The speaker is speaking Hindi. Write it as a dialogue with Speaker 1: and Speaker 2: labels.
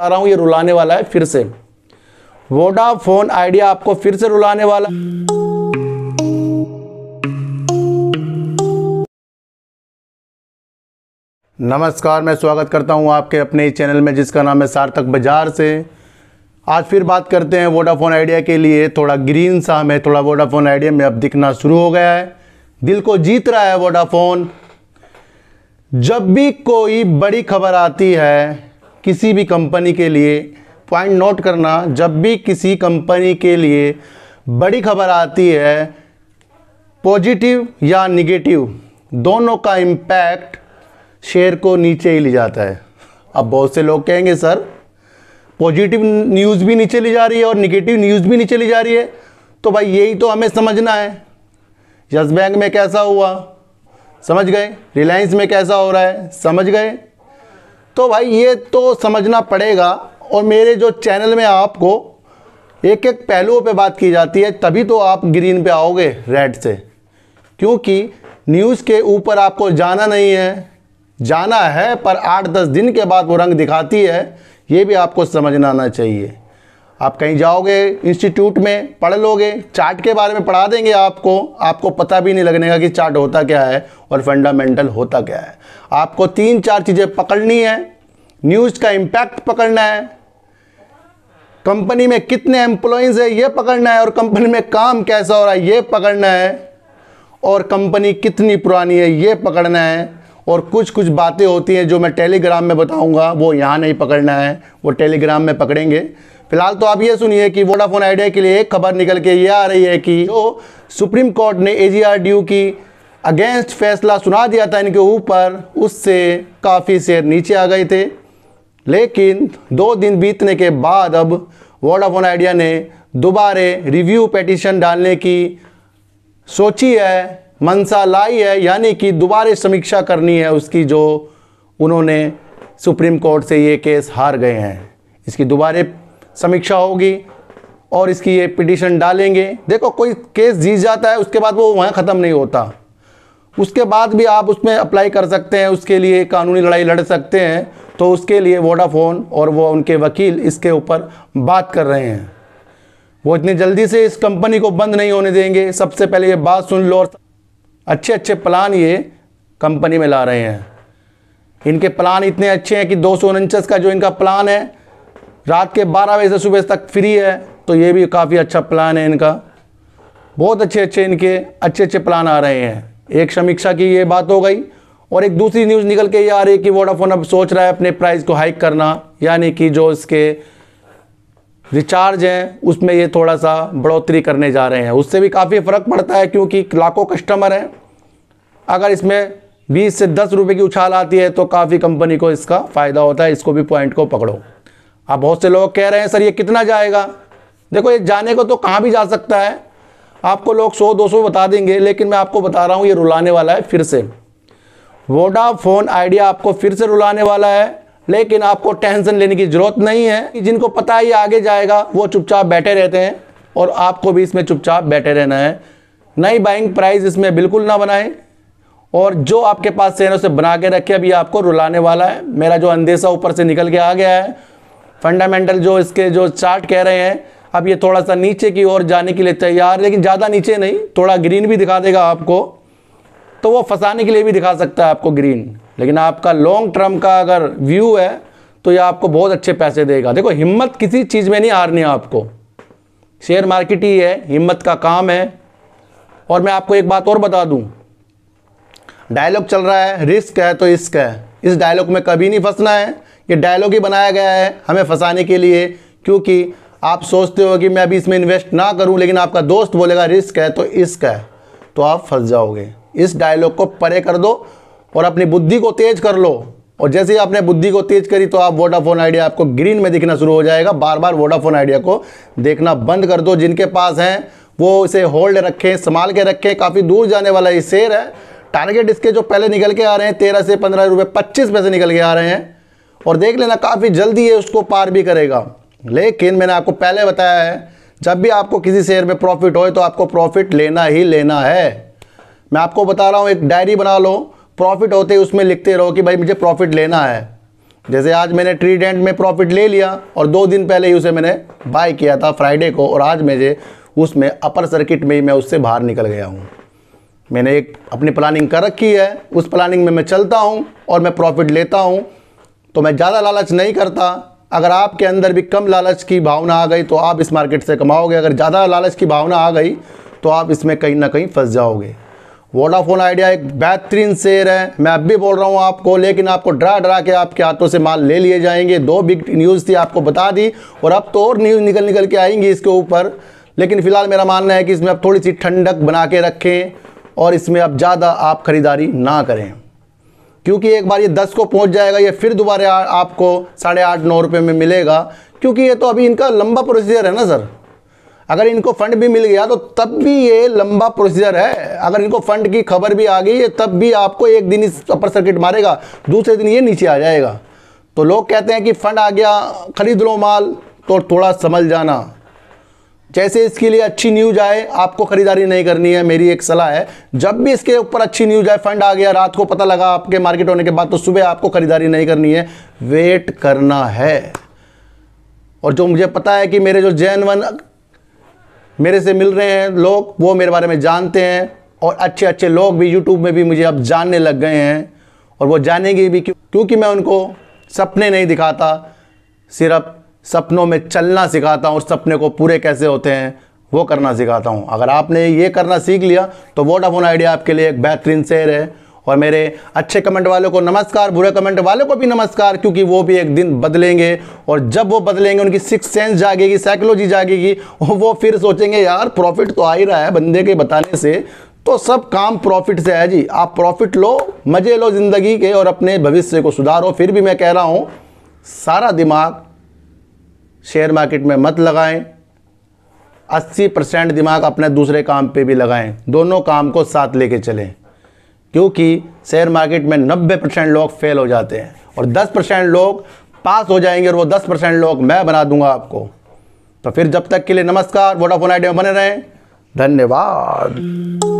Speaker 1: बता रहा हूं ये रुलाने वाला है फिर से वोडाफोन आइडिया आपको फिर से रुलाने वाला नमस्कार मैं स्वागत करता हूं आपके अपने चैनल में जिसका नाम है सार्थक बाजार से आज फिर बात करते हैं वोडाफोन आइडिया के लिए थोड़ा ग्रीन सा हमें थोड़ा वोडाफोन आइडिया में अब दिखना शुरू हो गया है दिल को जीत रहा है वोडाफोन जब भी कोई बड़ी खबर आती है किसी भी कंपनी के लिए पॉइंट नोट करना जब भी किसी कंपनी के लिए बड़ी खबर आती है पॉजिटिव या निगेटिव दोनों का इम्पैक्ट शेयर को नीचे ही ले जाता है अब बहुत से लोग कहेंगे सर पॉजिटिव न्यूज़ भी नीचे ली जा रही है और निगेटिव न्यूज़ भी नीचे ली जा रही है तो भाई यही तो हमें समझना है यस बैंक में कैसा हुआ समझ गए रिलायंस में कैसा हो रहा है समझ गए तो भाई ये तो समझना पड़ेगा और मेरे जो चैनल में आपको एक एक पहलुओं पे बात की जाती है तभी तो आप ग्रीन पे आओगे रेड से क्योंकि न्यूज़ के ऊपर आपको जाना नहीं है जाना है पर आठ दस दिन के बाद वो रंग दिखाती है ये भी आपको समझना आना चाहिए आप कहीं जाओगे इंस्टीट्यूट में पढ़ लोगे चार्ट के बारे में पढ़ा देंगे आपको आपको पता भी नहीं लगने का कि चार्ट होता क्या है और फंडामेंटल होता क्या है आपको तीन चार चीज़ें पकड़नी है न्यूज़ का इम्पैक्ट पकड़ना है कंपनी में कितने एम्प्लॉयज़ है ये पकड़ना है और कंपनी में काम कैसा हो रहा है ये पकड़ना है और कंपनी कितनी पुरानी है ये पकड़ना है और कुछ कुछ बातें होती हैं जो मैं टेलीग्राम में बताऊंगा वो यहाँ नहीं पकड़ना है वो टेलीग्राम में पकड़ेंगे फिलहाल तो आप ये सुनिए कि वोडाफोन आइडिया के लिए एक खबर निकल के ये आ रही है कि जो सुप्रीम कोर्ट ने ए की अगेंस्ट फैसला सुना दिया था इनके ऊपर उससे काफ़ी शेयर नीचे आ गए थे लेकिन दो दिन बीतने के बाद अब वोडाफोन आइडिया ने दोबारे रिव्यू पटिशन डालने की सोची है मनसा लाई है यानी कि दोबारे समीक्षा करनी है उसकी जो उन्होंने सुप्रीम कोर्ट से ये केस हार गए हैं इसकी दोबारे समीक्षा होगी और इसकी ये पिटिशन डालेंगे देखो कोई केस जीत जाता है उसके बाद वो वहाँ ख़त्म नहीं होता उसके बाद भी आप उसमें अप्लाई कर सकते हैं उसके लिए कानूनी लड़ाई लड़ सकते हैं तो उसके लिए वोडाफोन और वो उनके वकील इसके ऊपर बात कर रहे हैं वो इतनी जल्दी से इस कंपनी को बंद नहीं होने देंगे सबसे पहले ये बात सुन लो और अच्छे अच्छे प्लान ये कंपनी में ला रहे हैं इनके प्लान इतने अच्छे हैं कि दो का जो इनका प्लान है रात के बारह बजे से सुबह तक फ्री है तो ये भी काफ़ी अच्छा प्लान है इनका बहुत अच्छे अच्छे इनके अच्छे अच्छे प्लान आ रहे हैं एक समीक्षा की ये बात हो गई और एक दूसरी न्यूज़ निकल के ये आ रही है कि वोडाफोन अब सोच रहा है अपने प्राइस को हाइक करना यानी कि जो इसके रिचार्ज हैं उसमें ये थोड़ा सा बढ़ोतरी करने जा रहे हैं उससे भी काफ़ी फ़र्क पड़ता है क्योंकि लाखों कस्टमर हैं अगर इसमें 20 से 10 रुपए की उछाल आती है तो काफ़ी कंपनी को इसका फ़ायदा होता है इसको भी पॉइंट को पकड़ो अब बहुत से लोग कह रहे हैं सर ये कितना जाएगा देखो ये जाने को तो कहाँ भी जा सकता है आपको लोग 100 200 बता देंगे लेकिन मैं आपको बता रहा हूँ ये रुलाने वाला है फिर से वोडाफोन आइडिया आपको फिर से रुलाने वाला है लेकिन आपको टेंशन लेने की ज़रूरत नहीं है कि जिनको पता ही आगे जाएगा वो चुपचाप बैठे रहते हैं और आपको भी इसमें चुपचाप बैठे रहना है नई बाइंग प्राइस इसमें बिल्कुल ना बनाएं और जो आपके पास सेनों उसे बना के रखे अभी आपको रुलाने वाला है मेरा जो अंदेशा ऊपर से निकल के आ गया है फंडामेंटल जो इसके जो चार्ट कह रहे हैं अब ये थोड़ा सा नीचे की ओर जाने के लिए तैयार लेकिन ज़्यादा नीचे नहीं थोड़ा ग्रीन भी दिखा देगा आपको तो वो फंसाने के लिए भी दिखा सकता है आपको ग्रीन लेकिन आपका लॉन्ग टर्म का अगर व्यू है तो ये आपको बहुत अच्छे पैसे देगा देखो हिम्मत किसी चीज़ में नहीं हारनी आपको शेयर मार्केट ही है हिम्मत का काम है और मैं आपको एक बात और बता दूँ डायलॉग चल रहा है रिस्क है तो इस्क है इस डायलॉग में कभी नहीं फंसना है ये डायलॉग ही बनाया गया है हमें फंसाने के लिए क्योंकि आप सोचते हो कि मैं अभी इसमें इन्वेस्ट ना करूं लेकिन आपका दोस्त बोलेगा रिस्क है तो इश्क है तो आप फंस जाओगे इस डायलॉग को परे कर दो और अपनी बुद्धि को तेज कर लो और जैसे ही आपने बुद्धि को तेज करी तो आप वोडाफोन आइडिया आपको ग्रीन में दिखना शुरू हो जाएगा बार बार वोडाफोन आइडिया को देखना बंद कर दो जिनके पास हैं वो इसे होल्ड रखें संभाल के रखें काफ़ी दूर जाने वाला ये शेयर है टारगेट इसके जो पहले निकल के आ रहे हैं तेरह से पंद्रह रुपये पच्चीस पैसे निकल के आ रहे हैं और देख लेना काफ़ी जल्दी ये उसको पार भी करेगा लेकिन मैंने आपको पहले बताया है जब भी आपको किसी शेयर में प्रॉफिट हो तो आपको प्रॉफिट लेना ही लेना है मैं आपको बता रहा हूँ एक डायरी बना लो प्रॉफिट होते ही उसमें लिखते रहो कि भाई मुझे प्रॉफिट लेना है जैसे आज मैंने ट्रीडेंट में प्रॉफिट ले लिया और दो दिन पहले ही उसे मैंने बाय किया था फ्राइडे को और आज मुझे उसमें अपर सर्किट में ही मैं उससे बाहर निकल गया हूँ मैंने एक अपनी प्लानिंग कर रखी है उस प्लानिंग में मैं चलता हूँ और मैं प्रॉफिट लेता हूँ तो मैं ज़्यादा लालच नहीं करता अगर आपके अंदर भी कम लालच की भावना आ गई तो आप इस मार्केट से कमाओगे अगर ज़्यादा लालच की भावना आ गई तो आप इसमें कहीं ना कहीं फंस जाओगे वोडाफोन आइडिया एक बेहतरीन शेयर है मैं अब भी बोल रहा हूँ आपको लेकिन आपको डरा डरा के आपके हाथों से माल ले लिए जाएंगे दो बिग न्यूज़ थी आपको बता दी और अब तो और न्यूज़ निकल निकल के आएंगी इसके ऊपर लेकिन फ़िलहाल मेरा मानना है कि इसमें अब थोड़ी सी ठंडक बना के रखें और इसमें अब ज़्यादा आप ख़रीदारी ना करें क्योंकि एक बार ये दस को पहुंच जाएगा ये फिर दोबारा आपको साढ़े आठ नौ रुपये में मिलेगा क्योंकि ये तो अभी इनका लंबा प्रोसीजर है ना सर अगर इनको फंड भी मिल गया तो तब भी ये लंबा प्रोसीजर है अगर इनको फंड की खबर भी आ गई है तब भी आपको एक दिन इस अपर सर्किट मारेगा दूसरे दिन ये नीचे आ जाएगा तो लोग कहते हैं कि फंड आ गया खरीद लो माल तो थोड़ा समझ जाना जैसे इसके लिए अच्छी न्यूज आए आपको खरीदारी नहीं करनी है मेरी एक सलाह है जब भी इसके ऊपर अच्छी न्यूज आए फंड आ गया रात को पता लगा आपके मार्केट होने के बाद तो सुबह आपको खरीदारी नहीं करनी है वेट करना है और जो मुझे पता है कि मेरे जो जैन वन मेरे से मिल रहे हैं लोग वो मेरे बारे में जानते हैं और अच्छे अच्छे लोग भी यूट्यूब में भी मुझे अब जानने लग गए हैं और वो जानेंगे भी क्यों क्योंकि मैं उनको सपने नहीं दिखाता सिर्फ सपनों में चलना सिखाता हूँ सपने को पूरे कैसे होते हैं वो करना सिखाता हूँ अगर आपने ये करना सीख लिया तो वोडाफोन आइडिया आपके लिए एक बेहतरीन शेयर है और मेरे अच्छे कमेंट वालों को नमस्कार बुरे कमेंट वालों को भी नमस्कार क्योंकि वो भी एक दिन बदलेंगे और जब वो बदलेंगे उनकी सिक्स सेंस जागेगी साइकोलॉजी जागेगी वो फिर सोचेंगे यार प्रॉफिट तो आ ही रहा है बंदे के बताने से तो सब काम प्रॉफिट से है जी आप प्रॉफिट लो मज़े लो ज़िंदगी के और अपने भविष्य को सुधारो फिर भी मैं कह रहा हूँ सारा दिमाग शेयर मार्केट में मत लगाएं 80 परसेंट दिमाग अपने दूसरे काम पे भी लगाएं दोनों काम को साथ लेके चलें क्योंकि शेयर मार्केट में 90 परसेंट लोग फेल हो जाते हैं और 10 परसेंट लोग पास हो जाएंगे और वो 10 परसेंट लोग मैं बना दूंगा आपको तो फिर जब तक के लिए नमस्कार वोडाफोन आइडिया बने रहें धन्यवाद